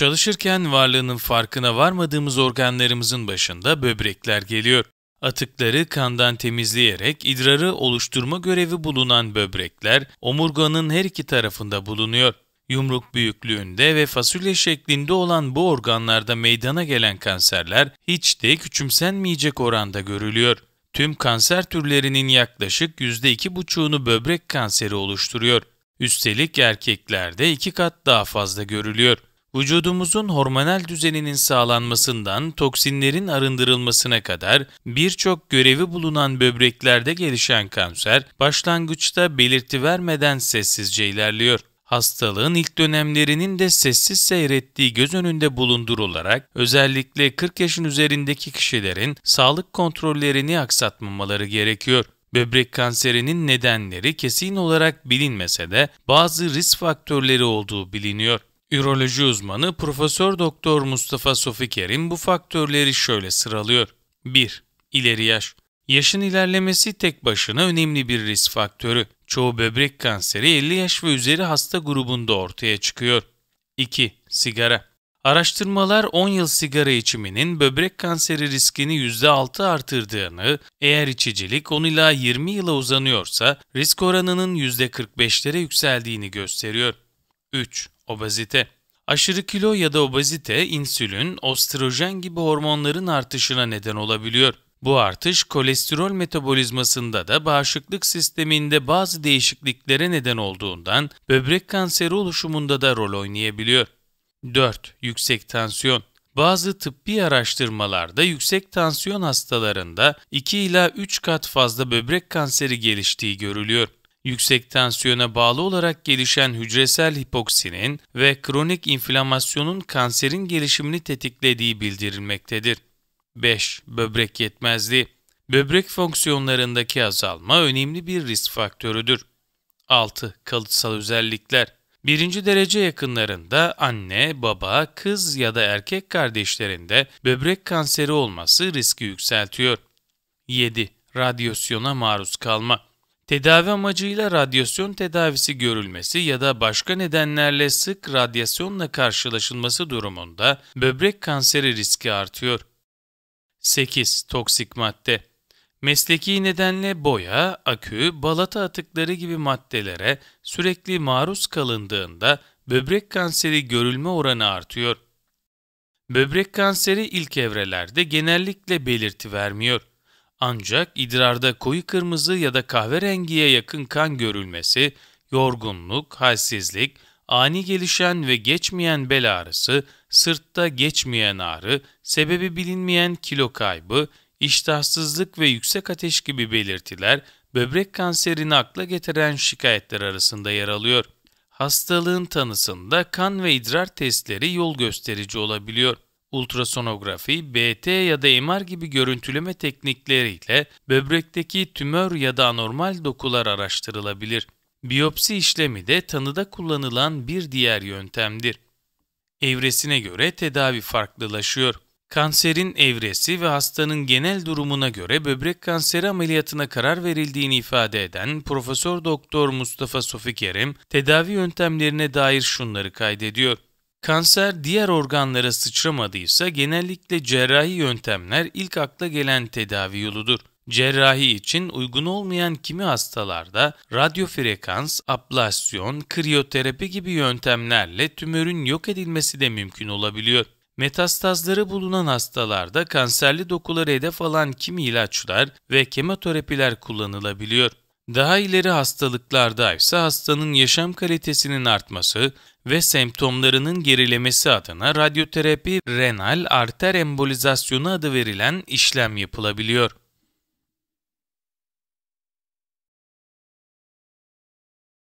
Çalışırken varlığının farkına varmadığımız organlarımızın başında böbrekler geliyor. Atıkları kandan temizleyerek idrarı oluşturma görevi bulunan böbrekler omurganın her iki tarafında bulunuyor. Yumruk büyüklüğünde ve fasulye şeklinde olan bu organlarda meydana gelen kanserler hiç de küçümsenmeyecek oranda görülüyor. Tüm kanser türlerinin yaklaşık %2,5'unu böbrek kanseri oluşturuyor. Üstelik erkeklerde iki kat daha fazla görülüyor vücudumuzun hormonal düzeninin sağlanmasından toksinlerin arındırılmasına kadar birçok görevi bulunan böbreklerde gelişen kanser başlangıçta belirti vermeden sessizce ilerliyor. Hastalığın ilk dönemlerinin de sessiz seyrettiği göz önünde bulundurularak özellikle 40 yaşın üzerindeki kişilerin sağlık kontrollerini aksatmamaları gerekiyor. Böbrek kanserinin nedenleri kesin olarak bilinmese de bazı risk faktörleri olduğu biliniyor. Üroloji uzmanı Profesör Doktor Mustafa Sofi Kerim bu faktörleri şöyle sıralıyor. 1. İleri yaş. Yaşın ilerlemesi tek başına önemli bir risk faktörü. Çoğu böbrek kanseri 50 yaş ve üzeri hasta grubunda ortaya çıkıyor. 2. Sigara. Araştırmalar 10 yıl sigara içiminin böbrek kanseri riskini %6 artırdığını, eğer içicilik 10 ila 20 yıla uzanıyorsa risk oranının %45'lere yükseldiğini gösteriyor. 3. Obezite Aşırı kilo ya da obezite insülin, ostrojen gibi hormonların artışına neden olabiliyor. Bu artış kolesterol metabolizmasında da bağışıklık sisteminde bazı değişikliklere neden olduğundan böbrek kanseri oluşumunda da rol oynayabiliyor. 4. Yüksek tansiyon bazı tıbbi araştırmalarda yüksek tansiyon hastalarında 2 ila 3 kat fazla böbrek kanseri geliştiği görülüyor yüksek tansiyona bağlı olarak gelişen hücresel hipoksinin ve kronik inflamasyonun kanserin gelişimini tetiklediği bildirilmektedir. 5. Böbrek yetmezliği Böbrek fonksiyonlarındaki azalma önemli bir risk faktörüdür. 6. Kalıtsal özellikler Birinci derece yakınlarında anne, baba, kız ya da erkek kardeşlerinde böbrek kanseri olması riski yükseltiyor. 7. Radyasyona maruz kalma Tedavi amacıyla radyasyon tedavisi görülmesi ya da başka nedenlerle sık radyasyonla karşılaşılması durumunda böbrek kanseri riski artıyor. 8. Toksik madde Mesleki nedenle boya, akü, balata atıkları gibi maddelere sürekli maruz kalındığında böbrek kanseri görülme oranı artıyor. Böbrek kanseri ilk evrelerde genellikle belirti vermiyor. Ancak idrarda koyu kırmızı ya da kahverengiye yakın kan görülmesi, yorgunluk, halsizlik, ani gelişen ve geçmeyen bel ağrısı, sırtta geçmeyen ağrı, sebebi bilinmeyen kilo kaybı, iştahsızlık ve yüksek ateş gibi belirtiler böbrek kanserini akla getiren şikayetler arasında yer alıyor. Hastalığın tanısında kan ve idrar testleri yol gösterici olabiliyor ultrasonografi, BT ya da MR gibi görüntüleme teknikleriyle böbrekteki tümör ya da anormal dokular araştırılabilir. Biyopsi işlemi de tanıda kullanılan bir diğer yöntemdir. Evresine göre tedavi farklılaşıyor. Kanserin evresi ve hastanın genel durumuna göre böbrek kanseri ameliyatına karar verildiğini ifade eden Profesör Doktor Mustafa Sofi Kerim, tedavi yöntemlerine dair şunları kaydediyor. Kanser diğer organlara sıçramadıysa genellikle cerrahi yöntemler ilk akla gelen tedavi yoludur. Cerrahi için uygun olmayan kimi hastalarda radyofrekans, ablasyon, kriyoterapi gibi yöntemlerle tümörün yok edilmesi de mümkün olabiliyor. Metastazları bulunan hastalarda kanserli dokuları hedef alan kimi ilaçlar ve kemoterapiler kullanılabiliyor. Daha ileri hastalıklarda ise hastanın yaşam kalitesinin artması ve semptomlarının gerilemesi adına radyoterapi renal arter embolizasyonu adı verilen işlem yapılabiliyor.